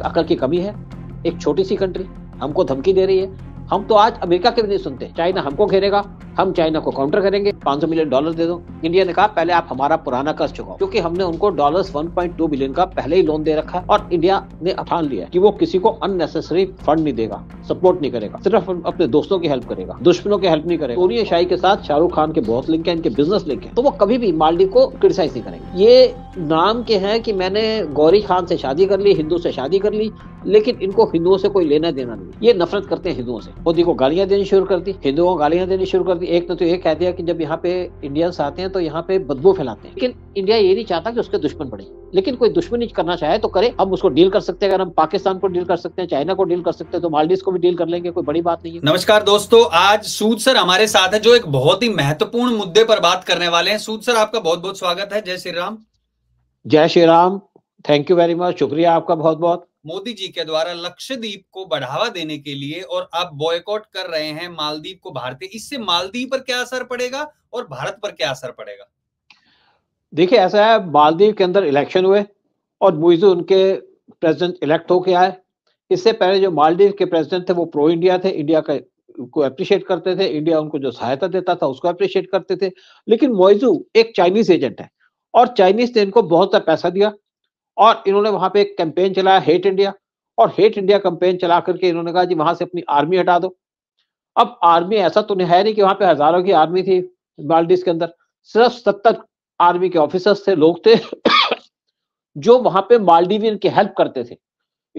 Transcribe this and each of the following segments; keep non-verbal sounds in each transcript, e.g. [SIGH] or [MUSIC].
राजनीतिक अकल की कमी है एक छोटी सी कंट्री हमको धमकी दे रही है हम तो आज अमेरिका के भी नहीं सुनते चाइना हमको घेरेगा हम चाइना को काउंटर करेंगे 500 मिलियन डॉलर दे दो इंडिया ने कहा पहले आप हमारा पुराना कर्ज चुकाओ क्योंकि हमने उनको डॉलर 1.2 बिलियन का पहले ही लोन दे रखा है और इंडिया ने ठान लिया कि वो किसी को अननेसेसरी फंड नहीं देगा सपोर्ट नहीं करेगा सिर्फ अपने दोस्तों की हेल्प करेगा दुश्मनों की हेल्प नहीं करेगा सोनिया शाही के साथ शाहरुख खान के बहुत लिंक है इनके बिजनेस लिंक है तो वो कभी भी मालदीव को क्रिटिसाइज नहीं करेंगे ये नाम के हैं कि मैंने गौरी खान से शादी कर ली हिंदू से शादी कर ली लेकिन इनको हिंदुओं से कोई लेना देना नहीं ये नफरत करते हैं हिंदुओं से मोदी को गालियां देनी शुरू कर दी हिंदुओं को गालियां देनी शुरू कर दी अभी एक ने तो, तो ये कह दिया कि जब यहाँ पे इंडियंस आते हैं तो यहाँ पे बदबू फैलाते हैं लेकिन इंडिया ये नहीं चाहता कि उसके दुश्मन बढ़े लेकिन कोई दुश्मनी करना चाहे तो करे हम उसको डील कर सकते हैं अगर हम पाकिस्तान को डील कर सकते हैं चाइना को डील कर सकते हैं तो मालदीव को भी डील कर लेंगे कोई बड़ी बात नहीं है नमस्कार दोस्तों आज सूद सर हमारे साथ है जो एक बहुत ही महत्वपूर्ण मुद्दे पर बात करने वाले हैं सूद सर आपका बहुत बहुत स्वागत है जय श्री राम जय Shri Ram thank you very much शुक्रिया आपका बहुत बहुत मोदी जी के द्वारा लक्षद्वीप को बढ़ावा देने के लिए और आप बॉयकॉट कर रहे हैं मालदीव को भारतीय इससे मालदीव पर क्या असर पड़ेगा और भारत पर क्या असर पड़ेगा देखिए ऐसा है मालदीव के अंदर इलेक्शन हुए और मोइजू उनके प्रेसिडेंट इलेक्ट होके आए इससे पहले जो मालदीव के प्रेसिडेंट थे वो प्रो इंडिया थे इंडिया का को अप्रिशिएट करते थे इंडिया उनको जो सहायता देता था उसको अप्रिशिएट करते थे लेकिन मोइजू एक चाइनीज एजेंट है और चाइनीज ने इनको बहुत सा पैसा दिया और इन्होंने वहां पे एक कैंपेन चलाया हेट इंडिया और हेट इंडिया कैंपेन चला करके इन्होंने कहा जी वहां से अपनी आर्मी हटा दो अब आर्मी ऐसा तो नहीं है नहीं कि वहां पे हजारों की आर्मी थी मालदीव के अंदर सिर्फ सत्तर आर्मी के ऑफिसर्स थे लोग थे [COUGHS] जो वहां पे मालदीवियन की हेल्प करते थे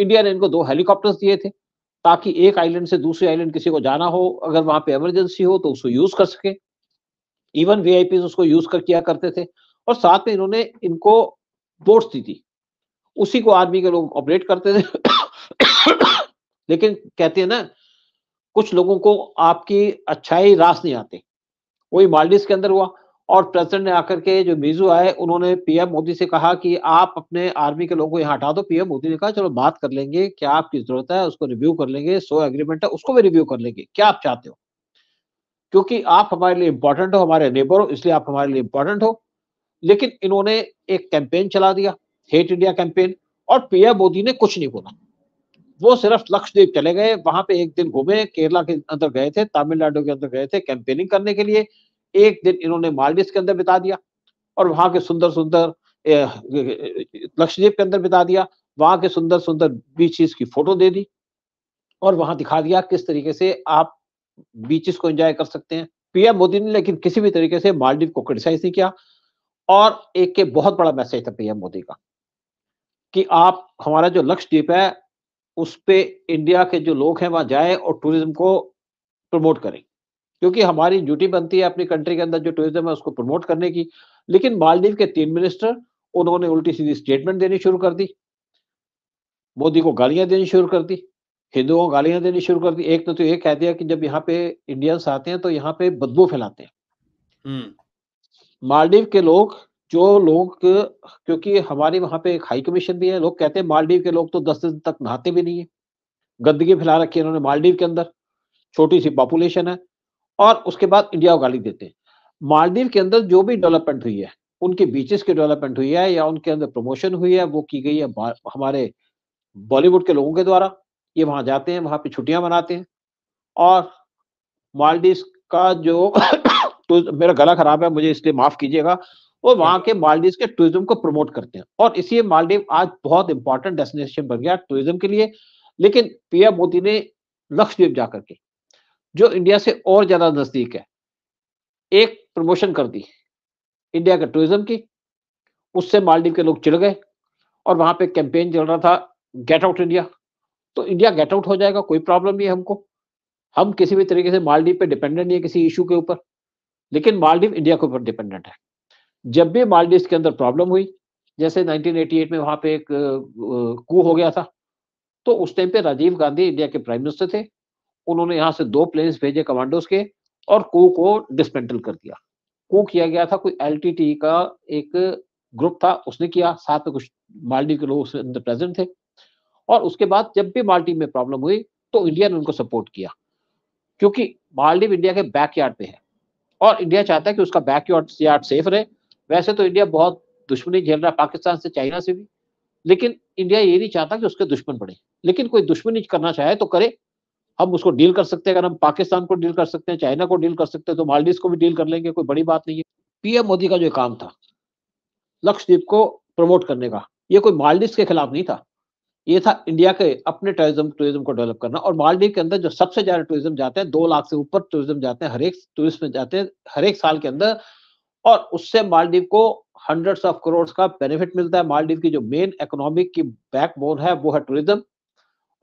इंडिया ने इनको दो हेलीकॉप्टर्स दिए थे ताकि एक आइलैंड से दूसरे आइलैंड किसी को जाना हो अगर वहां पे इमरजेंसी हो तो उसको यूज कर सके इवन वी उसको यूज कर किया करते थे और साथ में इन्होंने इनको बोट्स दी थी उसी को आदमी के लोग ऑपरेट करते थे [COUGHS] लेकिन कहते हैं ना कुछ लोगों को आपकी अच्छाई रास नहीं आती वही मालदीव के अंदर हुआ और प्रेसिडेंट ने आकर के जो मिजू आए उन्होंने पीएम मोदी से कहा कि आप अपने आर्मी के लोगों को यहाँ हटा दो पीएम मोदी ने कहा चलो बात कर लेंगे क्या आपकी जरूरत है उसको रिव्यू कर लेंगे सो एग्रीमेंट है उसको भी रिव्यू कर लेंगे क्या आप चाहते हो क्योंकि आप हमारे लिए इंपॉर्टेंट हो हमारे नेबर हो इसलिए आप हमारे लिए इंपॉर्टेंट हो लेकिन इन्होंने एक कैंपेन चला दिया हेट इंडिया कैंपेन और पीएम मोदी ने कुछ नहीं बोला वो सिर्फ लक्षद्वीप चले गए वहां पे एक दिन घूमे केरला के अंदर गए थे तमिलनाडु के अंदर गए थे कैंपेनिंग करने के लिए एक दिन इन्होंने मालदीव के अंदर बिता दिया और वहां के सुंदर सुंदर लक्षद्वीप के अंदर बिता दिया वहां के सुंदर सुंदर बीचेस की फोटो दे दी और वहां दिखा दिया किस तरीके से आप बीचेस को एंजॉय कर सकते हैं पीएम मोदी ने लेकिन किसी भी तरीके से मालदीव को क्रिटिसाइज नहीं किया और एक के बहुत बड़ा मैसेज था पीएम मोदी का कि आप हमारा जो लक्ष्य द्वीप है उस पर इंडिया के जो लोग हैं वहां जाए और टूरिज्म को प्रमोट करें क्योंकि हमारी ड्यूटी बनती है अपनी कंट्री के अंदर जो टूरिज्म है उसको प्रमोट करने की लेकिन मालदीव के तीन मिनिस्टर उन्होंने उल्टी सीधी स्टेटमेंट देनी शुरू कर दी मोदी को गालियां देनी शुरू कर दी हिंदुओं को गालियां देनी शुरू कर दी एक तो, तो ये कह दिया कि जब यहाँ पे इंडियंस आते हैं तो यहाँ पे बदबू फैलाते हैं हम्म। मालदीव के लोग जो लोग क्योंकि हमारे वहां पे एक हाई कमीशन भी है लोग कहते हैं मालदीव के लोग तो दस दिन तक नहाते भी नहीं है गंदगी फैला रखी है उन्होंने मालदीव के अंदर छोटी सी पॉपुलेशन है और उसके बाद इंडिया को गाली देते हैं मालदीव के अंदर जो भी डेवलपमेंट हुई है उनके बीचेस की डेवलपमेंट हुई है या उनके अंदर प्रमोशन हुई है वो की गई है हमारे बॉलीवुड के लोगों के द्वारा ये वहाँ जाते हैं वहां पे छुट्टियां मनाते हैं और मालदीव का जो [COUGHS] तो मेरा गला खराब है मुझे इसलिए माफ़ कीजिएगा और वहां के मालदीव के टूरिज्म को प्रमोट करते हैं और इसलिए मालदीव आज बहुत इंपॉर्टेंट डेस्टिनेशन बन गया टूरिज्म के लिए लेकिन पीएम मोदी ने लक्षद्वीप जाकर के जो इंडिया से और ज्यादा नजदीक है एक प्रमोशन कर दी इंडिया के टूरिज्म की उससे मालदीव के लोग चिड़ गए और वहां पे कैंपेन चल रहा था गेट आउट इंडिया तो इंडिया गेट आउट हो जाएगा कोई प्रॉब्लम नहीं है हमको हम किसी भी तरीके से मालदीव पे डिपेंडेंट नहीं है किसी इशू के ऊपर लेकिन मालदीव इंडिया के ऊपर डिपेंडेंट है जब भी मालदीव के अंदर प्रॉब्लम हुई जैसे 1988 में वहां पे एक कू हो गया था तो उस टाइम पे राजीव गांधी इंडिया के प्राइम मिनिस्टर थे उन्होंने यहां से दो प्लेन्स भेजे कमांडोस के और कू को डिसमेंटल कर दिया कू किया गया था कोई एल का एक ग्रुप था उसने किया साथ में कुछ मालदीव के लोग उसके अंदर प्रेजेंट थे और उसके बाद जब भी मालदीव में प्रॉब्लम हुई तो इंडिया ने उनको सपोर्ट किया क्योंकि मालदीव इंडिया के बैकयार्ड पे है और इंडिया चाहता है कि उसका बैकयार्ड यार्ड सेफ रहे वैसे तो इंडिया बहुत दुश्मनी झेल रहा है पाकिस्तान से चाइना से भी लेकिन इंडिया ये नहीं चाहता कि उसके दुश्मन बढ़े लेकिन कोई दुश्मनी करना चाहे तो करे हम उसको डील कर सकते हैं अगर हम पाकिस्तान को डील कर सकते हैं चाइना को डील कर सकते हैं तो मालदीव को भी डील कर लेंगे कोई बड़ी बात नहीं है पीएम मोदी का जो काम था लक्षद्वीप को प्रमोट करने का ये कोई मालदीव के खिलाफ नहीं था ये था इंडिया के अपने टूरिज्म टूरिज्म को डेवलप करना और मालदीव के अंदर जो सबसे ज्यादा टूरिज्म जाते हैं दो लाख से ऊपर टूरिज्म जाते हैं हर एक टूरिस्ट में जाते हैं हर एक साल के अंदर और उससे मालदीव को हंड्रेड ऑफ करोड़ का बेनिफिट मिलता है मालदीव की जो मेन इकोनॉमिक की बैकबोन है वो है टूरिज्म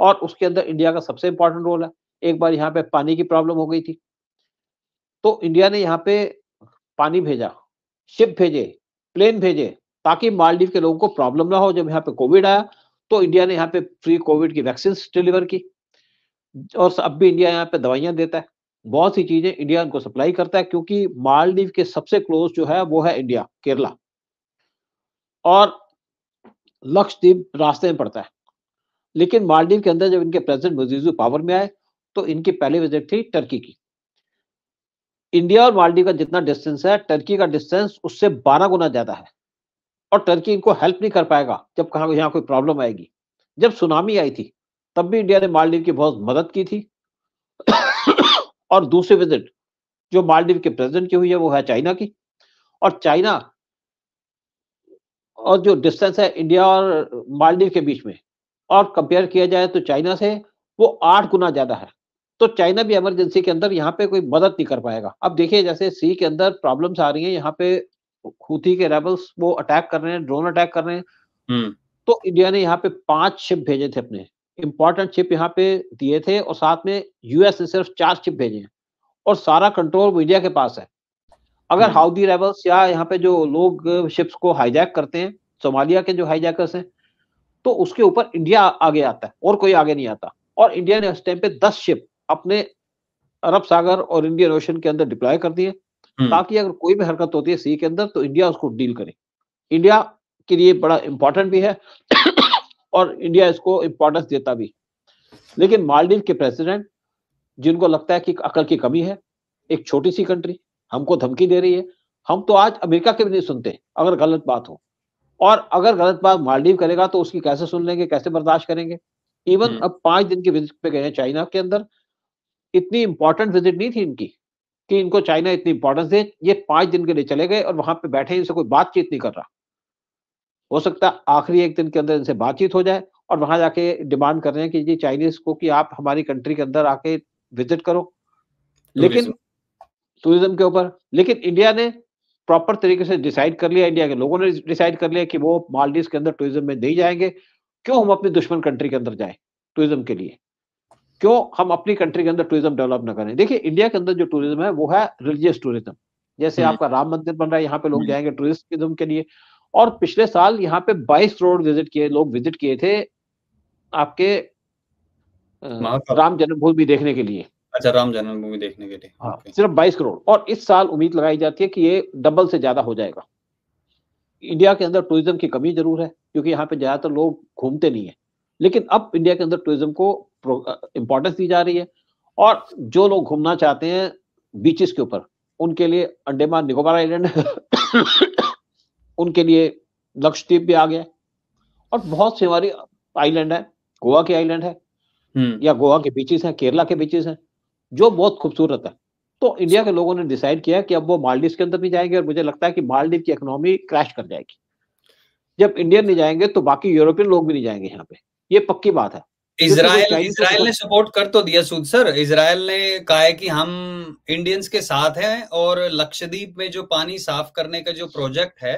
और उसके अंदर इंडिया का सबसे इंपॉर्टेंट रोल है एक बार यहाँ पे पानी की प्रॉब्लम हो गई थी तो इंडिया ने यहाँ पे पानी भेजा शिप भेजे प्लेन भेजे ताकि मालदीव के लोगों को प्रॉब्लम ना हो जब यहाँ पे कोविड आया तो इंडिया ने यहाँ पे फ्री कोविड की वैक्सीन डिलीवर की और अब भी इंडिया यहाँ पे दवाइयां देता है बहुत सी चीजें इंडिया उनको सप्लाई करता है क्योंकि मालदीव के सबसे क्लोज जो है वो है इंडिया केरला और लक्षद्वीप रास्ते में पड़ता है लेकिन मालदीव के अंदर जब इनके प्रेसिडेंट मजीजू पावर में आए तो इनकी पहली विजिट थी टर्की की इंडिया और मालदीव का जितना डिस्टेंस है टर्की का डिस्टेंस उससे बारह गुना ज्यादा है और टर्की इनको हेल्प नहीं कर पाएगा जब कहा यहाँ कोई प्रॉब्लम आएगी जब सुनामी आई थी तब भी इंडिया ने मालदीव की बहुत मदद की थी और दूसरी विजिट जो मालदीव के प्रेसिडेंट की हुई है वो है चाइना की और चाइना और जो डिस्टेंस है इंडिया और मालदीव के बीच में और कंपेयर किया जाए तो चाइना से वो आठ गुना ज्यादा है तो चाइना भी इमरजेंसी के अंदर यहाँ पे कोई मदद नहीं कर पाएगा अब देखिए जैसे सी के अंदर प्रॉब्लम्स आ रही है यहाँ पे खूती के रेबल्स वो अटैक कर रहे हैं ड्रोन अटैक कर रहे हैं हम्म। तो इंडिया ने यहाँ पे पांच शिप भेजे थे अपने इंपॉर्टेंट चिप यहाँ पे दिए थे और साथ में यूएस ने सिर्फ चार चिप भेजे हैं और सारा कंट्रोल मीडिया के पास है अगर हाउदी हम्म। रेबल्स या यहाँ पे जो लोग शिप्स को हाईजैक करते हैं सोमालिया के जो हाईजैकर्स हैं तो उसके ऊपर इंडिया आगे आता है और कोई आगे नहीं आता और इंडिया ने उस टाइम पे दस शिप अपने अरब सागर और इंडियन ओशन के अंदर डिप्लॉय कर दिए हम्म। ताकि अगर कोई भी हरकत होती है सी के अंदर तो इंडिया उसको डील करे इंडिया के लिए बड़ा इंपॉर्टेंट भी है और इंडिया इसको इम्पोर्टेंस देता भी लेकिन मालदीव के प्रेसिडेंट जिनको लगता है कि अकल की कमी है एक छोटी सी कंट्री हमको धमकी दे रही है हम तो आज अमेरिका के भी नहीं सुनते अगर गलत बात हो और अगर गलत बात मालदीव करेगा तो उसकी कैसे सुन लेंगे कैसे बर्दाश्त करेंगे इवन हम्म। अब पांच दिन की विजिट पे गए हैं चाइना के अंदर इतनी इंपॉर्टेंट विजिट नहीं थी इनकी कि इनको चाइना इतनी इंपॉर्टेंस दे ये पांच दिन के लिए चले गए और वहां पे बैठे इनसे कोई बातचीत नहीं कर रहा हो सकता है आखिरी एक दिन के अंदर इनसे बातचीत हो जाए और वहां जाके डिमांड कर रहे हैं कि जी चाइनीज को कि आप हमारी कंट्री के अंदर आके विजिट करो लेकिन टूरिज्म के ऊपर लेकिन इंडिया ने प्रॉपर तरीके से डिसाइड कर लिया इंडिया के लोगों ने डिसाइड कर लिया कि वो मालदीव के अंदर टूरिज्म में नहीं जाएंगे क्यों हम अपनी दुश्मन कंट्री के अंदर जाए टूरिज्म के लिए क्यों हम अपनी कंट्री के अंदर टूरिज्म डेवलप ना करें देखिए इंडिया के अंदर जो टूरिज्म है वो है रिलीजियस टूरिज्म जैसे हम्म। आपका राम मंदिर बन रहा है यहाँ पे लोग हम्म। जाएंगे टूरिस्ट के लिए और पिछले साल यहाँ पे 22 करोड़ विजिट किए लोग विजिट किए थे आपके हाँ, हाँ। राम जन्मभूमि देखने के लिए अच्छा राम जन्मभूमि देखने के लिए हाँ, सिर्फ 22 करोड़ और इस साल उम्मीद लगाई जाती है कि ये डबल से ज्यादा हो जाएगा इंडिया के अंदर टूरिज्म की कमी जरूर है क्योंकि यहाँ पे ज्यादातर लोग घूमते नहीं है लेकिन अब इंडिया के अंदर टूरिज्म को इम्पोर्टेंस दी जा रही है और जो लोग घूमना चाहते हैं बीचेस के ऊपर उनके लिए अंडेमान निकोबार आइलैंड उनके लिए लक्षद्वीप भी आ गया और बहुत से हमारी आइलैंड है गोवा के आइलैंड है हम्म। या गोवा के बीचेस हैं केरला के बीचेस हैं जो बहुत खूबसूरत है तो इंडिया के लोगों ने डिसाइड किया कि अब वो मालदीव के अंदर नहीं जाएंगे और मुझे लगता है कि मालदीव की इकोनॉमी क्रैश कर जाएगी जब इंडियन नहीं जाएंगे तो बाकी यूरोपियन लोग भी नहीं जाएंगे यहाँ पे ये पक्की बात है इसराइल इसराइल ने सपोर्ट कर तो दिया सूद सर इसराइल ने कहा है कि हम इंडियंस के साथ हैं और लक्षद्वीप में जो पानी साफ करने का जो प्रोजेक्ट है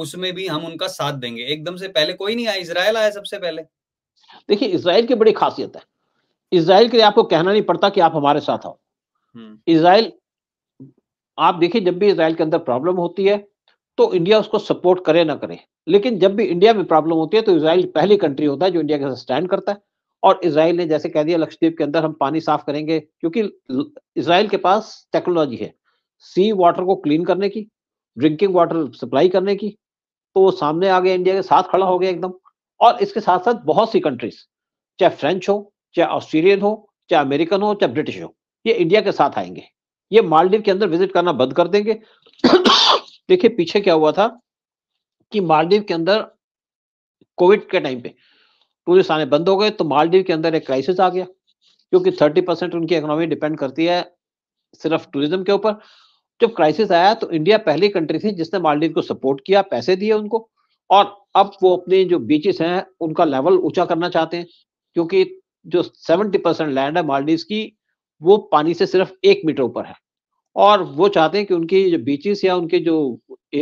उसमें भी हम उनका साथ देंगे एकदम से पहले कोई नहीं आया इसराइल आया सबसे पहले देखिए इसराइल की बड़ी खासियत है इसराइल के लिए आपको कहना नहीं पड़ता कि आप हमारे साथ आओ हम्म। इसराइल आप देखिए जब भी इसराइल के अंदर प्रॉब्लम होती है तो इंडिया उसको सपोर्ट करे ना करे लेकिन जब भी इंडिया में प्रॉब्लम होती है तो इसराइल पहली कंट्री होता है जो इंडिया के साथ स्टैंड करता है और इसराइल ने जैसे कह दिया लक्षद्वीप के अंदर हम पानी साफ करेंगे क्योंकि इसराइल के पास टेक्नोलॉजी है सी वाटर को क्लीन करने की ड्रिंकिंग वाटर सप्लाई करने की तो सामने आ गया इंडिया के साथ खड़ा हो गया एकदम और इसके साथ साथ बहुत सी कंट्रीज चाहे फ्रेंच हो चाहे ऑस्ट्रेलियन हो चाहे अमेरिकन हो चाहे ब्रिटिश हो ये इंडिया के साथ आएंगे ये मालदीव के अंदर विजिट करना बंद कर देंगे [COUGHS] देखिए पीछे क्या हुआ था कि मालदीव के अंदर कोविड के टाइम पे टूरिस्ट आने बंद हो गए तो मालदीव के अंदर एक क्राइसिस आ गया क्योंकि थर्टी परसेंट उनकी इकोनॉमी डिपेंड करती है सिर्फ टूरिज्म के ऊपर जब क्राइसिस आया तो इंडिया पहली कंट्री थी जिसने मालदीव को सपोर्ट किया पैसे दिए उनको और अब वो अपने जो बीचेस हैं उनका लेवल ऊंचा करना चाहते हैं क्योंकि जो 70 परसेंट लैंड है मालदीव की वो पानी से सिर्फ एक मीटर ऊपर है और वो चाहते हैं कि उनकी जो बीचेस या उनके जो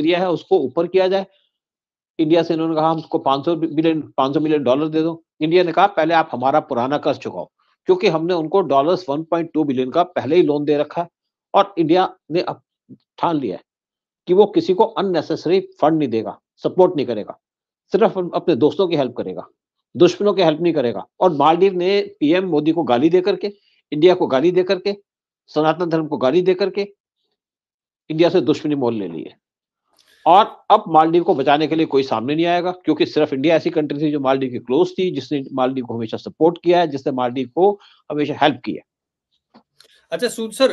एरिया है उसको ऊपर किया जाए इंडिया से इन्होंने कहा हमको 500 मिलियन 500 मिलियन डॉलर दे दो इंडिया ने कहा पहले आप हमारा पुराना कर्ज चुकाओ क्योंकि हमने उनको डॉलर्स 1.2 बिलियन का पहले ही लोन दे रखा है और इंडिया ने अब ठान लिया है कि वो किसी को अननेसेसरी फंड नहीं देगा सपोर्ट नहीं करेगा सिर्फ अपने दोस्तों की हेल्प करेगा दुश्मनों की हेल्प नहीं करेगा और मालदीव ने पीएम मोदी को गाली देकर के इंडिया को गाली देकर के सनातन धर्म को गाली देकर के इंडिया से दुश्मनी मोल ले ली है और अब मालदीव को बचाने के लिए कोई सामने नहीं आएगा क्योंकि सिर्फ इंडिया ऐसी कंट्री थी जो मालदीव की क्लोज थी जिसने मालदीव को हमेशा सपोर्ट किया है जिसने मालदीव को हमेशा हेल्प किया अच्छा सूद सर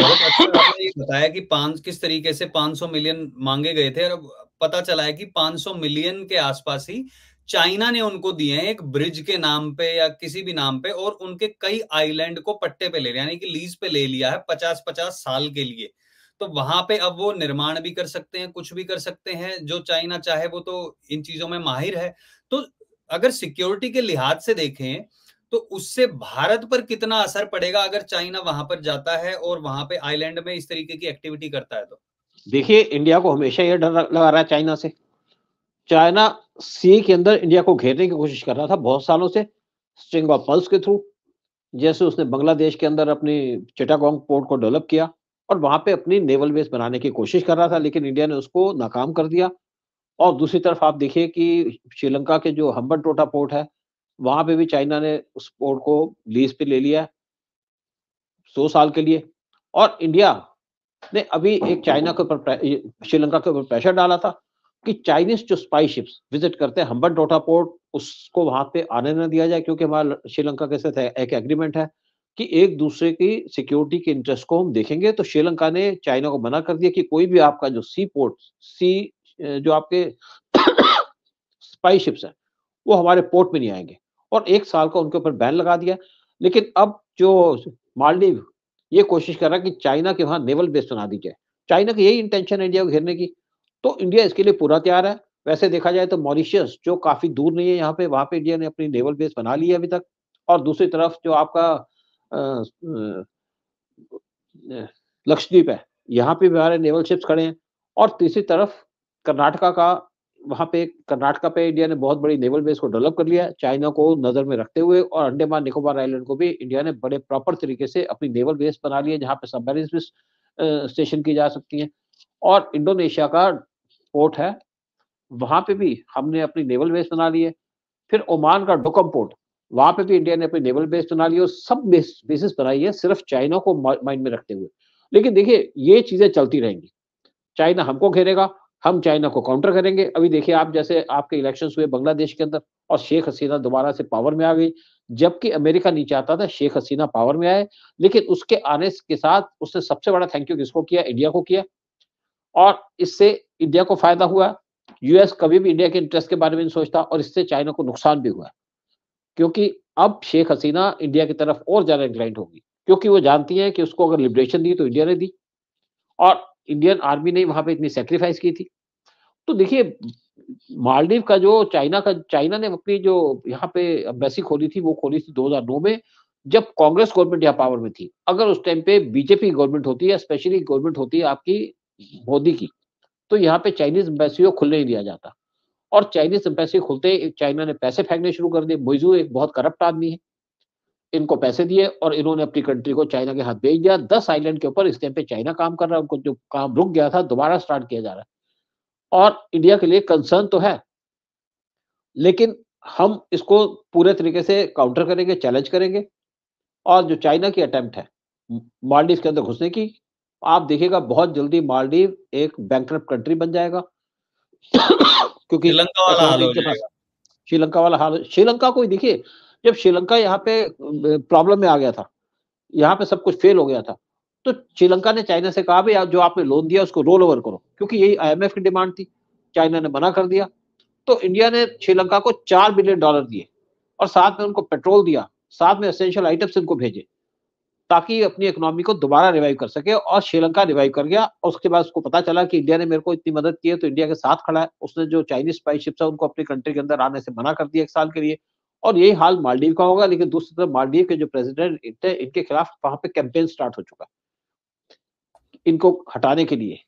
बहुत अच्छा आपने ये बताया कि पांच किस तरीके से 500 मिलियन मांगे गए थे और पता चला है कि 500 मिलियन के आसपास ही चाइना ने उनको दिए हैं एक ब्रिज के नाम पे या किसी भी नाम पे और उनके कई आइलैंड को पट्टे पे ले लिया यानी कि लीज पे ले लिया है पचास पचास साल के लिए तो वहां पे अब वो निर्माण भी कर सकते हैं कुछ भी कर सकते हैं जो चाइना चाहे वो तो इन चीजों में माहिर है तो अगर सिक्योरिटी के लिहाज से देखें तो उससे भारत पर कितना असर पड़ेगा अगर चाइना वहां पर जाता है और वहां पे आइलैंड में इस तरीके की एक्टिविटी करता है तो देखिए इंडिया को हमेशा यह डर लगा रहा है चाइना से चाइना सी के अंदर इंडिया को घेरने की कोशिश कर रहा था बहुत सालों से स्ट्रिंग ऑफ पल्स के थ्रू जैसे उसने बांग्लादेश के अंदर अपनी चिटागोंग पोर्ट को डेवलप किया और वहां पे अपनी नेवल बेस बनाने की कोशिश कर रहा था लेकिन इंडिया ने उसको नाकाम कर दिया और दूसरी तरफ आप देखिए कि श्रीलंका के जो हम्बन टोटा पोर्ट है वहां पे भी चाइना ने उस पोर्ट को लीज पे ले लिया सौ साल के लिए और इंडिया ने अभी एक चाइना के ऊपर श्रीलंका के ऊपर प्रेशर डाला था कि चाइनीज जो स्पाई शिप्स विजिट करते हैं हम्बन डोटा पोर्ट उसको वहां पे आने न दिया जाए क्योंकि हमारा श्रीलंका के साथ एक एग्रीमेंट है कि एक दूसरे की सिक्योरिटी के इंटरेस्ट को हम देखेंगे तो श्रीलंका ने चाइना को मना कर दिया कि कोई भी आपका जो सी पोर्ट सी जो आपके स्पाई [COUGHS] शिप्स हैं वो हमारे पोर्ट में नहीं आएंगे और एक साल का उनके ऊपर बैन लगा दिया लेकिन अब जो मालदीव ये कोशिश कर रहा है कि चाइना के वहां नेवल बेस बना दी जाए चाइना की यही इंटेंशन है इंडिया को घेरने की तो इंडिया इसके लिए पूरा तैयार है वैसे देखा जाए तो मॉरिशियस जो काफी दूर नहीं है यहाँ पे वहां पे इंडिया ने अपनी नेवल बेस बना ली है अभी तक और दूसरी तरफ जो आपका लक्षद्वीप है यहाँ पे भी हमारे नेवल शिप्स खड़े हैं और तीसरी तरफ कर्नाटका का वहां पे कर्नाटका पे इंडिया ने बहुत बड़ी नेवल बेस को डेवलप कर लिया चाइना को नजर में रखते हुए और अंडेमान निकोबार आइलैंड को भी इंडिया ने बड़े प्रॉपर तरीके से अपनी नेवल बेस बना लिया जहाँ पे सबमरीन भी स्टेशन की जा सकती है और इंडोनेशिया का पोर्ट है वहां पे भी हमने अपनी नेवल बेस बना ली है फिर ओमान का डोकम पोर्ट वहां पे भी इंडिया ने अपनी नेवल बेस बना ली और सब बेस, बेसिस बनाई है सिर्फ चाइना को माइंड में रखते हुए लेकिन देखिए ये चीजें चलती रहेंगी चाइना हमको घेरेगा हम चाइना को काउंटर करेंगे अभी देखिए आप जैसे आपके इलेक्शन हुए बांग्लादेश के अंदर और शेख हसीना दोबारा से पावर में आ गई जबकि अमेरिका नहीं चाहता था शेख हसीना पावर में आए लेकिन उसके आने के साथ उसने सबसे बड़ा थैंक यू किसको किया इंडिया को किया और इससे इंडिया को फायदा हुआ यूएस कभी भी इंडिया के इंटरेस्ट के बारे में नहीं सोचता और इससे चाइना को नुकसान भी हुआ क्योंकि अब शेख हसीना इंडिया की तरफ और ज्यादा इंक्लाइंट होगी क्योंकि वो जानती है कि उसको अगर लिबरेशन दी तो इंडिया ने दी और इंडियन आर्मी ने वहां पे इतनी सेक्रीफाइस की थी तो देखिए मालदीव का जो चाइना का चाइना ने अपनी जो यहाँ पे अम्बेसी खोली थी वो खोली थी 2009 में जब कांग्रेस गवर्नमेंट यहाँ पावर में थी अगर उस टाइम पे बीजेपी गवर्नमेंट होती है स्पेशली गवर्नमेंट होती है आपकी मोदी की तो यहाँ पे चाइनीज अम्बेसी को खुलने ही दिया जाता और चाइनीज एम्बेसी खुलते चाइना ने पैसे फेंकने शुरू कर दिए मोइजू एक बहुत करप्ट आदमी है इनको पैसे दिए और इन्होंने अपनी कंट्री को चाइना के हाथ भेज दिया दस आइलैंड के ऊपर इस टाइम पे चाइना काम कर रहा है उनको जो काम रुक गया था दोबारा स्टार्ट किया जा रहा है और इंडिया के लिए कंसर्न तो है लेकिन हम इसको पूरे तरीके से काउंटर करेंगे चैलेंज करेंगे और जो चाइना की अटेम्प्ट है मालदीव के अंदर घुसने की आप देखिएगा बहुत जल्दी मालदीव एक बैंक कंट्री बन जाएगा [COUGHS] क्योंकि श्रीलंका वाला हाल श्रीलंका वाला हाल श्रीलंका को देखिए जब श्रीलंका यहाँ पे प्रॉब्लम में आ गया था यहाँ पे सब कुछ फेल हो गया था तो श्रीलंका ने चाइना से कहा भाई जो आपने लोन दिया उसको रोल ओवर करो क्योंकि यही आईएमएफ की डिमांड थी चाइना ने मना कर दिया तो इंडिया ने श्रीलंका को चार बिलियन डॉलर दिए और साथ में उनको पेट्रोल दिया साथ में असेंशियल आइटम्स उनको भेजे ताकि अपनी इकोनॉमी को दोबारा रिवाइव कर सके और श्रीलंका रिवाइव कर गया और उसके बाद उसको पता चला कि इंडिया ने मेरे को इतनी मदद की है तो इंडिया के साथ खड़ा है उसने जो चाइनीज स्पाइशिप्स है उनको अपनी कंट्री के अंदर आने से मना कर दिया एक साल के लिए और यही हाल मालदीव का होगा लेकिन दूसरी तरफ मालदीव के जो प्रेसिडेंट थे इनके खिलाफ वहां पे कैंपेन स्टार्ट हो चुका इनको हटाने के लिए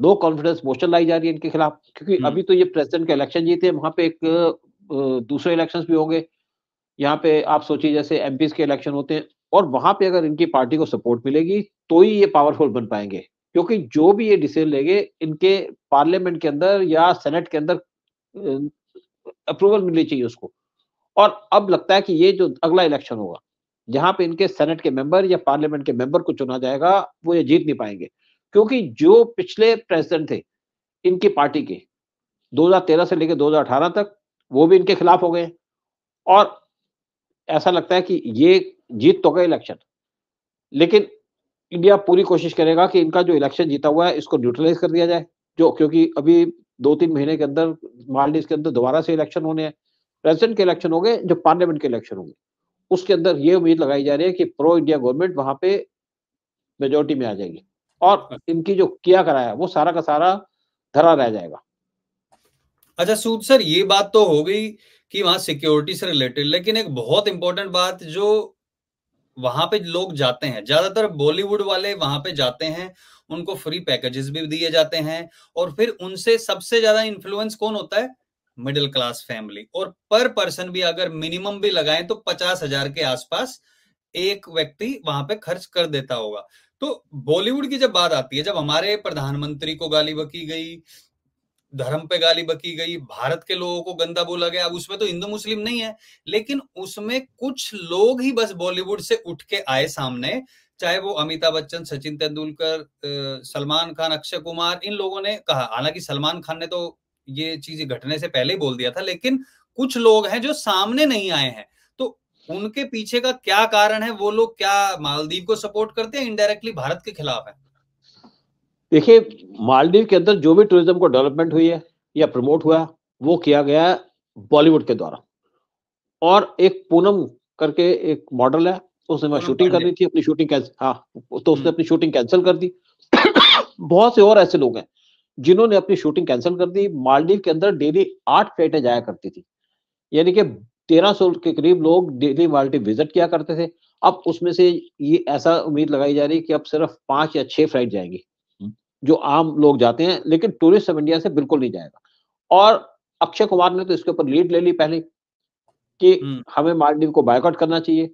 दो कॉन्फिडेंस मोशन लाई जा रही है इनके खिलाफ क्योंकि हम्म। अभी तो ये प्रेसिडेंट के इलेक्शन जीते वहां पे एक दूसरे इलेक्शंस भी होंगे यहाँ पे आप सोचिए जैसे एम के इलेक्शन होते हैं और वहां पे अगर इनकी पार्टी को सपोर्ट मिलेगी तो ही ये पावरफुल बन पाएंगे क्योंकि जो भी ये डिसीजन लेंगे इनके पार्लियामेंट के अंदर या सेनेट के अंदर अप्रूवल मिलनी चाहिए उसको और अब लगता है कि ये जो अगला इलेक्शन होगा जहां पे इनके सेनेट के मेंबर या पार्लियामेंट के मेंबर को चुना जाएगा वो ये जीत नहीं पाएंगे क्योंकि जो पिछले प्रेसिडेंट थे इनकी पार्टी के 2013 से लेकर 2018 तक वो भी इनके खिलाफ हो गए और ऐसा लगता है कि ये जीत तो गए इलेक्शन लेकिन इंडिया पूरी कोशिश करेगा कि इनका जो इलेक्शन जीता हुआ है इसको न्यूट्रलाइज कर दिया जाए जो क्योंकि अभी दो तीन महीने के अंदर मालदीव के अंदर दोबारा से इलेक्शन होने हैं प्रेसिडेंट के इलेक्शन हो गए जो पार्लियामेंट के इलेक्शन होंगे उसके अंदर ये उम्मीद लगाई जा रही है कि प्रो इंडिया गवर्नमेंट वहां पे मेजोरिटी में आ जाएगी और इनकी जो किया कराया वो सारा का सारा धरा रह जाएगा अच्छा सूद सर ये बात तो हो गई कि वहां सिक्योरिटी से रिलेटेड लेकिन एक बहुत इंपॉर्टेंट बात जो वहां पे लोग जाते हैं ज्यादातर बॉलीवुड वाले वहां पे जाते हैं उनको फ्री पैकेजेस भी दिए जाते हैं और फिर उनसे सबसे ज्यादा इन्फ्लुएंस कौन होता है मिडिल क्लास फैमिली और पर पर्सन भी अगर मिनिमम भी लगाएं तो पचास हजार के आसपास एक व्यक्ति वहां पे खर्च कर देता होगा तो बॉलीवुड की जब बात आती है जब हमारे प्रधानमंत्री को गाली बकी गई धर्म पे गाली बकी गई भारत के लोगों को गंदा बोला गया अब उसमें तो हिंदू मुस्लिम नहीं है लेकिन उसमें कुछ लोग ही बस बॉलीवुड से उठ के आए सामने चाहे वो अमिताभ बच्चन सचिन तेंदुलकर सलमान खान अक्षय कुमार इन लोगों ने कहा हालांकि सलमान खान ने तो ये चीज घटने से पहले ही बोल दिया था लेकिन कुछ लोग हैं जो सामने नहीं आए हैं तो उनके पीछे का क्या कारण है वो लोग क्या मालदीव को सपोर्ट करते हैं इनडायरेक्टली भारत के खिलाफ है देखिए मालदीव के अंदर जो भी टूरिज्म को डेवलपमेंट हुई है या प्रमोट हुआ वो किया गया है बॉलीवुड के द्वारा और एक पूनम करके एक मॉडल है उसने वहां शूटिंग करनी थी अपनी शूटिंग कैंसिल हाँ तो उसने हम्म। अपनी शूटिंग कैंसिल कर दी [COUGHS] बहुत से और ऐसे लोग हैं जिन्होंने अपनी शूटिंग कैंसिल कर दी मालदीव के अंदर डेली आठ फ्लाइटें जाया करती थी यानी कि तेरह सौ के करीब लोग डेली मालदीव विजिट किया करते थे अब उसमें से ये ऐसा उम्मीद लगाई जा रही है कि अब सिर्फ पांच या छह फ्लाइट जाएंगी हम्म। जो आम लोग जाते हैं लेकिन टूरिस्ट ऑफ इंडिया से बिल्कुल नहीं जाएगा और अक्षय कुमार ने तो इसके ऊपर लीड ले ली पहले कि हम्म। हमें मालदीव को बायकॉट करना चाहिए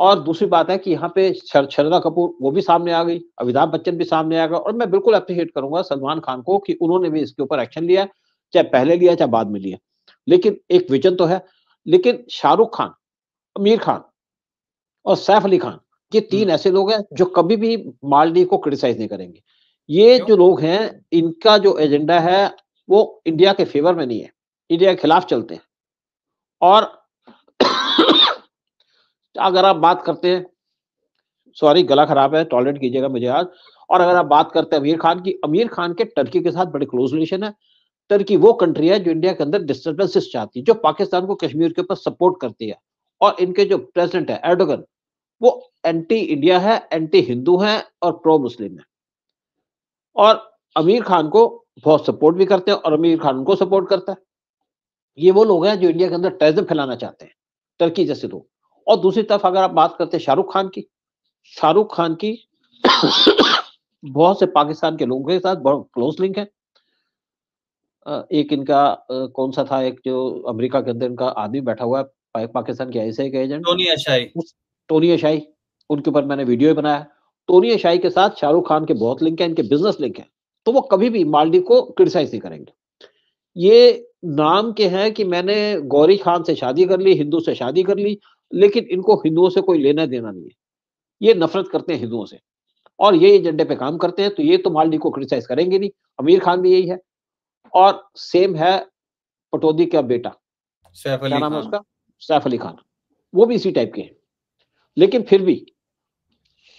और दूसरी बात है कि यहाँ पे शरदा कपूर वो भी सामने आ गई अमिताभ बच्चन भी सामने आ गया और मैं बिल्कुल अप्रिशिएट करूंगा सलमान खान को कि उन्होंने भी इसके ऊपर एक्शन लिया चाहे पहले लिया चाहे बाद में लिया लेकिन एक विजन तो है लेकिन शाहरुख खान अमीर खान और सैफ अली खान ये तीन हम्म। ऐसे लोग हैं जो कभी भी मालदीव को क्रिटिसाइज नहीं करेंगे ये जो लोग हैं इनका जो एजेंडा है वो इंडिया के फेवर में नहीं है इंडिया के खिलाफ चलते हैं और अगर आप बात करते हैं सॉरी गला खराब है टॉयलेट कीजिएगा मुझे आज और अगर आप बात करते हैं अमीर खान की अमीर खान के टर्की के साथ बड़े क्लोज रिलेशन है टर्की वो कंट्री है जो इंडिया के अंदर डिस्टर्बेंसेस चाहती है जो पाकिस्तान को कश्मीर के ऊपर सपोर्ट करती है और इनके जो प्रेसिडेंट है एर्डोगन वो एंटी इंडिया है एंटी हिंदू है और प्रो मुस्लिम है और अमीर खान को बहुत सपोर्ट भी करते हैं और अमीर खान उनको सपोर्ट करता है ये वो लोग हैं जो इंडिया के अंदर टेरिज्म फैलाना चाहते हैं टर्की जैसे लोग और दूसरी तरफ अगर आप बात करते हैं शाहरुख खान की शाहरुख खान की [COUGHS] बहुत से पाकिस्तान के लोगों के साथ बहुत क्लोज लिंक है एक इनका कौन सा था एक जो अमेरिका के अंदर इनका आदमी बैठा हुआ है पाकिस्तान के ऐसे के agent Tony Ashai Tony Ashai उनके ऊपर मैंने वीडियो बनाया टोनी अशाई के साथ शाहरुख खान के बहुत लिंक है इनके बिजनेस लिंक है तो वो कभी भी मालदीव को क्रिटिसाइज नहीं करेंगे ये नाम के हैं कि मैंने गौरी खान से शादी कर ली हिंदू से शादी कर ली लेकिन इनको हिंदुओं से कोई लेना देना नहीं है ये नफरत करते हैं हिंदुओं से और ये एजेंडे पे काम करते हैं तो ये तो मालडी को क्रिटिसाइज करेंगे नहीं अमीर खान भी यही है और सेम है पटौदी का बेटा सैफ अली नाम है उसका सैफ अली खान वो भी इसी टाइप के हैं लेकिन फिर भी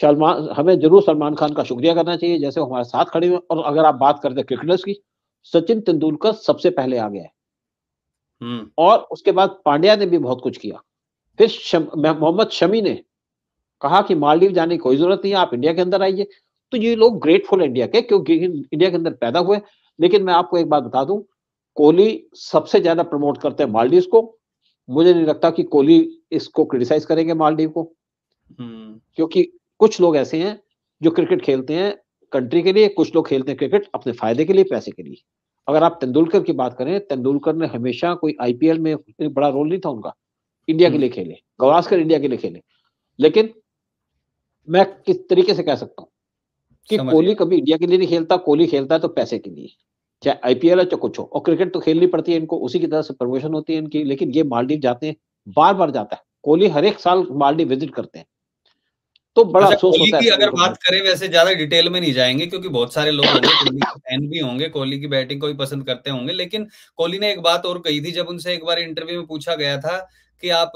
सलमान हमें जरूर सलमान खान का शुक्रिया करना चाहिए जैसे वो हमारे साथ खड़े हुए और अगर आप बात करते क्रिकेटर्स की सचिन तेंदुलकर सबसे पहले आ गया है हम्म। और उसके बाद पांड्या ने भी बहुत कुछ किया फिर मोहम्मद शमी ने कहा कि मालदीव जाने की कोई जरूरत नहीं है आप इंडिया के अंदर आइए तो ये लोग ग्रेटफुल इंडिया के क्योंकि इंडिया के अंदर पैदा हुए लेकिन मैं आपको एक बात बता दूं कोहली सबसे ज्यादा प्रमोट करते हैं मालदीव को मुझे नहीं लगता कि कोहली इसको क्रिटिसाइज करेंगे मालदीव को हम्म। क्योंकि कुछ लोग ऐसे हैं जो क्रिकेट खेलते हैं कंट्री के लिए कुछ लोग खेलते हैं क्रिकेट अपने फायदे के लिए पैसे के लिए अगर आप तेंदुलकर की बात करें तेंदुलकर ने हमेशा कोई आईपीएल में बड़ा रोल नहीं था उनका इंडिया के हम्म। लिए खेले गवास्कर इंडिया के लिए खेले लेकिन मैं किस तरीके से कह सकता हूँ कि कोहली कभी इंडिया के लिए नहीं खेलता कोहली खेलता है तो पैसे के लिए चाहे आईपीएल है चाहे कुछ हो और क्रिकेट तो खेलनी पड़ती है इनको उसी की तरह से प्रमोशन होती है इनकी लेकिन ये मालदीव जाते हैं बार बार जाता है कोहली हर एक साल मालदीव विजिट करते हैं तो बड़ा अच्छा, अफसोस होता है अगर बात करें वैसे ज्यादा डिटेल में नहीं जाएंगे क्योंकि बहुत सारे लोग फैन [COUGHS] भी होंगे कोहली की बैटिंग को भी पसंद करते होंगे लेकिन कोहली ने एक बात और कही थी जब उनसे एक बार इंटरव्यू में पूछा गया था कि आप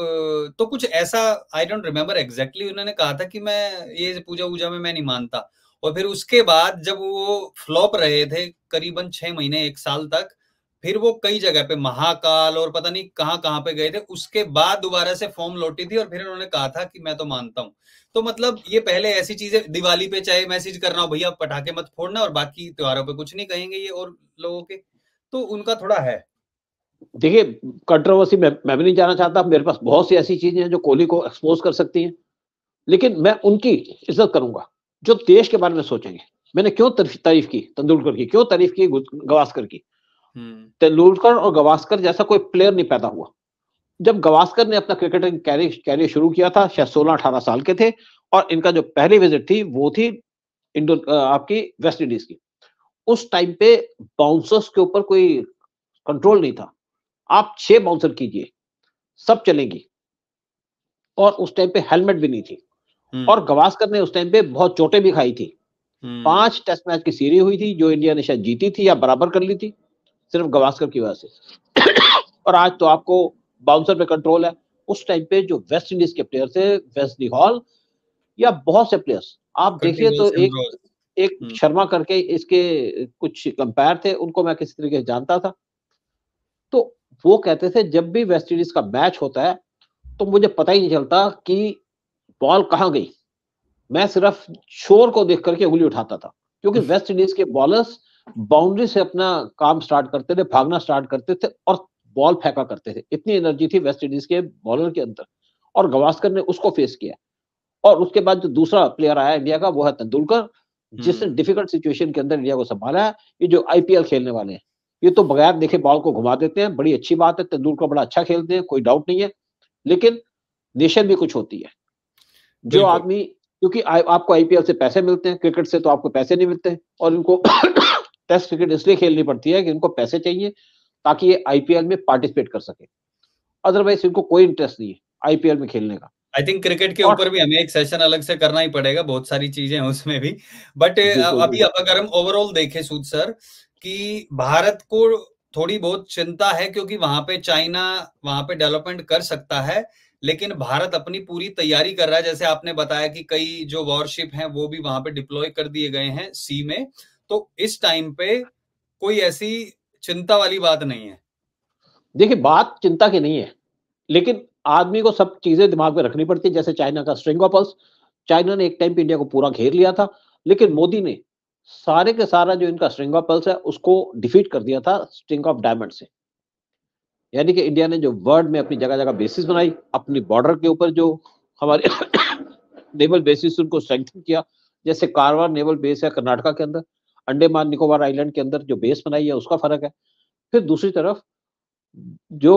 तो कुछ ऐसा आई डोंट रिमेम्बर एग्जैक्टली उन्होंने कहा था कि मैं ये पूजा वूजा में मैं नहीं मानता और फिर उसके बाद जब वो फ्लॉप रहे थे करीबन छह महीने एक साल तक फिर वो कई जगह पे महाकाल और पता नहीं कहाँ कहाँ पे गए थे उसके बाद दोबारा से फॉर्म लौटी थी और फिर उन्होंने कहा था कि मैं तो मानता हूँ तो मतलब ये पहले ऐसी चीजें दिवाली पे चाहे मैसेज करना हो भैया पटाखे मत फोड़ना और बाकी त्योहारों पे कुछ नहीं कहेंगे ये और लोगों के तो उनका थोड़ा है देखिए कंट्रोवर्सी में मैं भी नहीं जाना चाहता मेरे पास बहुत सी ऐसी चीजें हैं जो कोहली को एक्सपोज कर सकती हैं लेकिन मैं उनकी इज्जत करूंगा जो देश के बारे में सोचेंगे मैंने क्यों तारीफ की तेंदुलकर की क्यों तारीफ की गवास्कर की हम्म। तेंदुलकर और गवास्कर जैसा कोई प्लेयर नहीं पैदा हुआ जब गवास्कर ने अपना क्रिकेटिंग कैरियर शुरू किया था शायद सोलह अठारह साल के थे और इनका जो पहली विजिट थी वो थी इंडो आपकी वेस्ट इंडीज की उस टाइम पे बाउंसर्स के ऊपर कोई कंट्रोल नहीं था आप छह बाउंसर कीजिए सब चलेंगी और उस टाइम पे हेलमेट भी नहीं थी हम्म। और गवास्कर ने उस टाइम पे बहुत चोटें भी खाई थी हम्म। पांच टेस्ट मैच की सीरीज हुई थी जो इंडिया ने शायद जीती थी या बराबर कर ली थी सिर्फ गवास्कर की वजह से [COUGHS] और आज तो आपको बाउंसर पे कंट्रोल है उस टाइम पे जो वेस्ट इंडीज के प्लेयर थे वेस्ली हॉल या बहुत से प्लेयर्स आप देखिए तो एक एक हम्म। शर्मा करके इसके कुछ कंपेयर थे उनको मैं किसी तरीके से जानता था तो वो कहते थे जब भी वेस्ट इंडीज का मैच होता है तो मुझे पता ही नहीं चलता कि बॉल कहाँ गई मैं सिर्फ शोर को देख करके उंगली उठाता था क्योंकि वेस्ट हम्म। इंडीज के बॉलर्स बाउंड्री से अपना काम स्टार्ट करते थे भागना स्टार्ट करते थे और बॉल फेंका करते थे इतनी एनर्जी थी वेस्ट इंडीज के बॉलर के अंदर और गवास्कर ने उसको फेस किया और उसके बाद जो दूसरा प्लेयर आया इंडिया का वो है तेंदुलकर जिसने डिफिकल्ट हम्म। सिचुएशन के अंदर इंडिया को संभाला है ये जो आईपीएल खेलने वाले हैं ये तो बगैर देखे बॉल को घुमा देते हैं बड़ी अच्छी बात है तेंदुलकर बड़ा अच्छा खेलते हैं कोई डाउट नहीं है लेकिन नेशन भी कुछ होती है जो आदमी क्योंकि आपको आईपीएल से पैसे मिलते हैं क्रिकेट से तो आपको पैसे नहीं मिलते और इनको टेस्ट [COUGHS] क्रिकेट इसलिए खेलनी पड़ती है कि इनको पैसे चाहिए ताकि ये आईपीएल में पार्टिसिपेट कर सके अदरवाइज इनको कोई इंटरेस्ट नहीं है आईपीएल में खेलने का आई थिंक क्रिकेट के ऊपर भी हमें एक सेशन अलग से करना ही पड़ेगा बहुत सारी चीजें हैं उसमें भी बट अभी अगर हम ओवरऑल देखें सूद सर कि भारत को थोड़ी बहुत चिंता है क्योंकि वहां पे चाइना वहां पे डेवलपमेंट कर सकता है लेकिन भारत अपनी पूरी तैयारी कर रहा है जैसे आपने बताया कि कई जो वॉरशिप हैं वो भी वहां पे डिप्लॉय कर दिए गए हैं सी में तो इस टाइम पे कोई ऐसी चिंता वाली बात नहीं है देखिए बात चिंता की नहीं है लेकिन आदमी को सब चीजें दिमाग में रखनी पड़ती है जैसे चाइना का स्ट्रिंग ऑफ पल्स चाइना ने एक टाइम पे इंडिया को पूरा घेर लिया था लेकिन मोदी ने सारे के सारा जो इनका स्ट्रिंग ऑफ पल्स है उसको डिफीट कर दिया था स्ट्रिंग ऑफ डायमंड से यानी कि इंडिया ने जो वर्ल्ड में अपनी जगह जगह बेसिस बनाई अपनी बॉर्डर के ऊपर जो हमारे नेवल [COUGHS] बेसिस उनको स्ट्रेंथन किया जैसे कारवार नेवल बेस है कर्नाटका के अंदर अंडेमान निकोबार आइलैंड के अंदर जो बेस बनाई है उसका फर्क है फिर दूसरी तरफ जो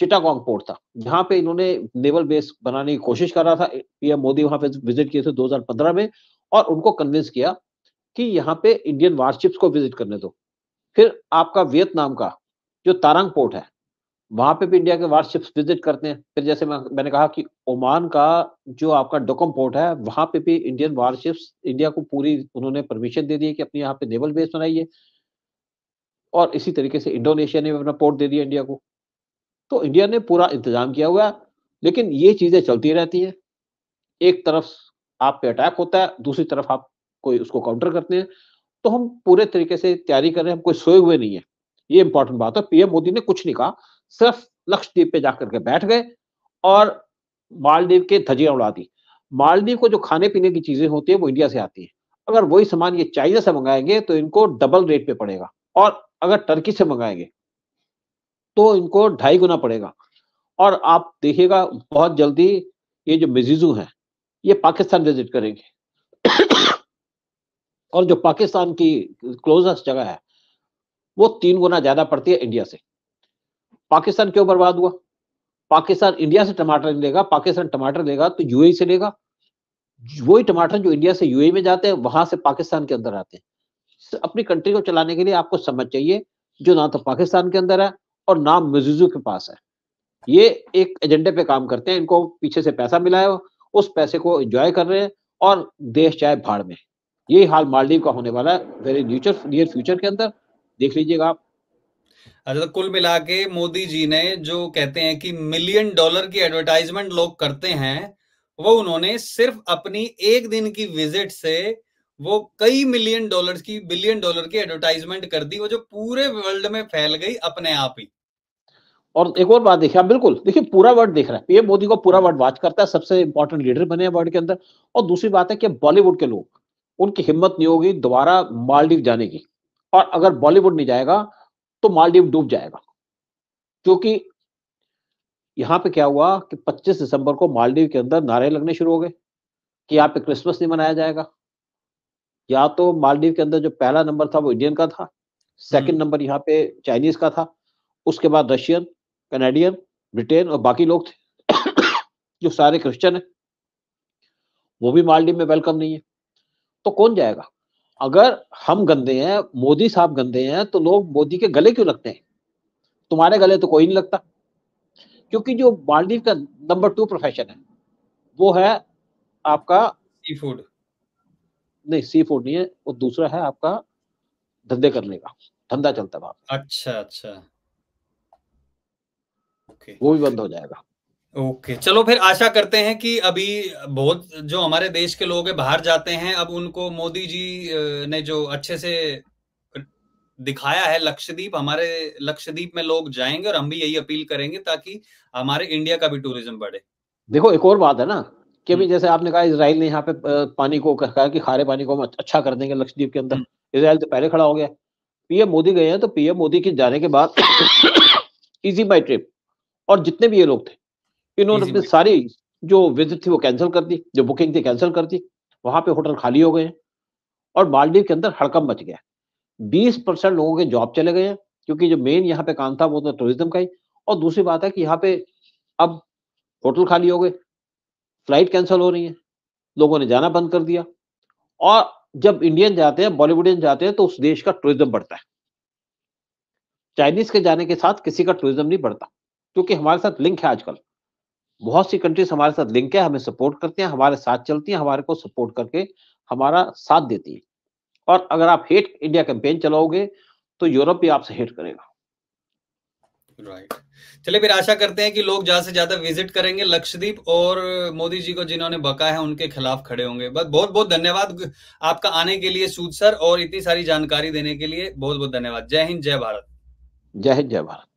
चिटागोंग पोर्ट था जहाँ पे इन्होंने नेवल बेस बनाने की कोशिश कर रहा था पीएम मोदी वहां पे विजिट किए थे 2015 में और उनको कन्विंस किया कि यहाँ पे इंडियन वारशिप्स को विजिट करने दो फिर आपका वियतनाम का जो तारंग पोर्ट है वहां पे भी इंडिया के वारशिप्स विजिट करते हैं फिर जैसे मैं, मैंने कहा कि ओमान का जो आपका डोकम पोर्ट है वहां पे भी इंडियन वारशिप्स इंडिया को पूरी उन्होंने परमिशन दे दी है कि अपने यहाँ पे नेवल बेस बनाइए और इसी तरीके से इंडोनेशिया ने अपना पोर्ट दे दिया इंडिया को तो इंडिया ने पूरा इंतजाम किया हुआ लेकिन ये चीजें चलती रहती हैं एक तरफ आप पे अटैक होता है दूसरी तरफ आप कोई उसको काउंटर करते हैं तो हम पूरे तरीके से तैयारी कर रहे हैं हम कोई सोए हुए नहीं है ये इंपॉर्टेंट बात है पीएम मोदी ने कुछ नहीं कहा सिर्फ लक्षद्वीप पे जाकर के बैठ गए और मालदीव के धजिया उड़ा दी मालदीव को जो खाने पीने की चीजें होती है वो इंडिया से आती है अगर वही सामान ये चाइना से मंगाएंगे तो इनको डबल रेट पे पड़ेगा और अगर टर्की से मंगाएंगे तो इनको ढाई गुना पड़ेगा और आप देखिएगा बहुत जल्दी ये जो मिजीजू है ये पाकिस्तान विजिट करेंगे और जो पाकिस्तान की क्लोजेस्ट जगह है वो तीन गुना ज्यादा पड़ती है इंडिया से पाकिस्तान क्यों बर्बाद हुआ पाकिस्तान इंडिया से टमाटर नहीं लेगा पाकिस्तान टमाटर लेगा तो यूएई e से लेगा वही टमाटर जो इंडिया से यूएई e में जाते हैं वहां से पाकिस्तान के अंदर आते हैं अपनी कंट्री को चलाने के लिए आपको समझ चाहिए जो ना तो पाकिस्तान के अंदर है और ना मजीजू के पास है ये एक एजेंडे पे काम करते हैं इनको पीछे से पैसा मिला है उस पैसे को एंजॉय कर रहे हैं और देश चाहे भाड़ में यही हाल मालदीव का होने वाला है वेरी न्यूचर नियर फ्यूचर के अंदर देख लीजिएगा आप अच्छा तो कुल मिला के मोदी जी ने जो कहते हैं कि मिलियन डॉलर की एडवर्टाइजमेंट लोग करते हैं वो उन्होंने सिर्फ अपनी एक दिन की विजिट से वो कई मिलियन डॉलर्स की बिलियन डॉलर की एडवर्टाइजमेंट कर दी वो जो पूरे वर्ल्ड में फैल गई अपने आप ही और एक और बात देखिए आप बिल्कुल देखिए पूरा वर्ल्ड देख रहा है पीएम मोदी को पूरा वर्ल्ड वाच करता है सबसे इंपॉर्टेंट लीडर बने हैं वर्ल्ड के अंदर और दूसरी बात है कि बॉलीवुड के लोग उनकी हिम्मत नहीं होगी दोबारा मालदीव जाने की और अगर बॉलीवुड नहीं जाएगा तो मालदीव डूब जाएगा क्योंकि यहां पे क्या हुआ कि 25 दिसंबर को मालदीव के अंदर नारे लगने शुरू हो गए कि यहाँ पे क्रिसमस नहीं मनाया जाएगा या तो मालदीव के अंदर जो पहला नंबर था वो इंडियन का था सेकंड हम्म। नंबर यहाँ पे चाइनीज का था उसके बाद रशियन कनेडियन ब्रिटेन और बाकी लोग थे जो सारे क्रिश्चियन है वो भी मालदीव में वेलकम नहीं है तो कौन जाएगा अगर हम गंदे हैं मोदी साहब गंदे हैं तो लोग मोदी के गले क्यों लगते हैं तुम्हारे गले तो कोई नहीं लगता क्योंकि जो मालदीव का नंबर टू प्रोफेशन है वो है आपका सी फूड नहीं सी फूड नहीं है वो दूसरा है आपका धंधे करने का धंधा चलता है अच्छा अच्छा okay. वो भी बंद हो जाएगा ओके okay. चलो फिर आशा करते हैं कि अभी बहुत जो हमारे देश के लोग बाहर जाते हैं अब उनको मोदी जी ने जो अच्छे से दिखाया है लक्षद्वीप हमारे लक्षद्वीप में लोग जाएंगे और हम भी यही अपील करेंगे ताकि हमारे इंडिया का भी टूरिज्म बढ़े देखो एक और बात है ना कि अभी हम्म। जैसे आपने कहा इसराइल ने यहाँ पे पानी को कहा कि खारे पानी को हम अच्छा कर देंगे लक्षद्वीप के अंदर हम्म। इसराइल तो पहले खड़ा हो गया पीएम मोदी गए हैं तो पीएम मोदी के जाने के बाद [COUGHS] इजी बाई ट्रिप और जितने भी ये लोग थे इन्होंने अपनी सारी जो विजिट थी वो कैंसिल कर दी जो बुकिंग थी कैंसिल कर दी वहां पे होटल खाली हो गए और मालदीव के अंदर हड़कम मच गया बीस परसेंट लोगों के जॉब चले गए हैं क्योंकि जो मेन यहाँ पे काम था वो तो टूरिज्म का ही और दूसरी बात है कि यहाँ पे अब होटल खाली हो गए फ्लाइट कैंसिल हो रही है लोगों ने जाना बंद कर दिया और जब इंडियन जाते हैं बॉलीवुडियन जाते हैं तो उस देश का टूरिज्म बढ़ता है चाइनीज के जाने के साथ किसी का टूरिज्म नहीं बढ़ता क्योंकि हमारे साथ लिंक है आजकल बहुत सी कंट्रीज हमारे साथ लिंक है हमें सपोर्ट करते हैं हमारे साथ चलती हैं हमारे को सपोर्ट करके हमारा साथ देती है और अगर आप हेट इंडिया कैंपेन चलाओगे तो यूरोप भी आपसे हेट करेगा राइट right. चलिए फिर आशा करते हैं कि लोग ज्यादा से ज्यादा विजिट करेंगे लक्षदीप और मोदी जी को जिन्होंने बका है उनके खिलाफ खड़े होंगे बस बहुत बहुत धन्यवाद आपका आने के लिए सूद सर और इतनी सारी जानकारी देने के लिए बहुत बहुत धन्यवाद जय हिंद जय भारत जय हिंद जय भारत